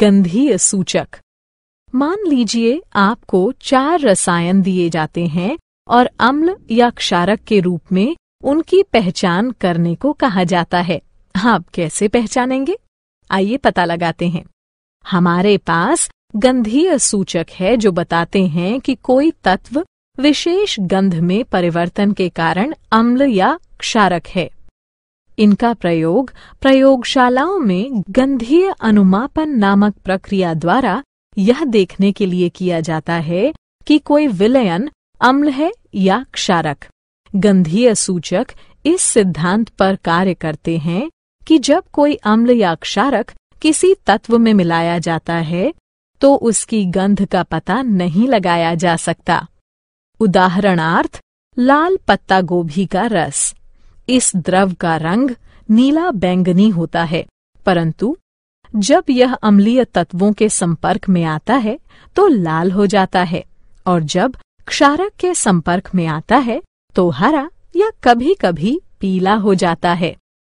गंधीय सूचक मान लीजिए आपको चार रसायन दिए जाते हैं और अम्ल या क्षारक के रूप में उनकी पहचान करने को कहा जाता है आप कैसे पहचानेंगे आइए पता लगाते हैं हमारे पास गंधीय सूचक है जो बताते हैं कि कोई तत्व विशेष गंध में परिवर्तन के कारण अम्ल या क्षारक है इनका प्रयोग प्रयोगशालाओं में गंधीय अनुमापन नामक प्रक्रिया द्वारा यह देखने के लिए किया जाता है कि कोई विलयन अम्ल है या क्षारक गंधीय सूचक इस सिद्धांत पर कार्य करते हैं कि जब कोई अम्ल या क्षारक किसी तत्व में मिलाया जाता है तो उसकी गंध का पता नहीं लगाया जा सकता उदाहरणार्थ लाल पत्ता गोभी का रस इस द्रव का रंग नीला बैंगनी होता है परंतु जब यह अम्लीय तत्वों के संपर्क में आता है तो लाल हो जाता है और जब क्षारक के संपर्क में आता है तो हरा या कभी कभी पीला हो जाता है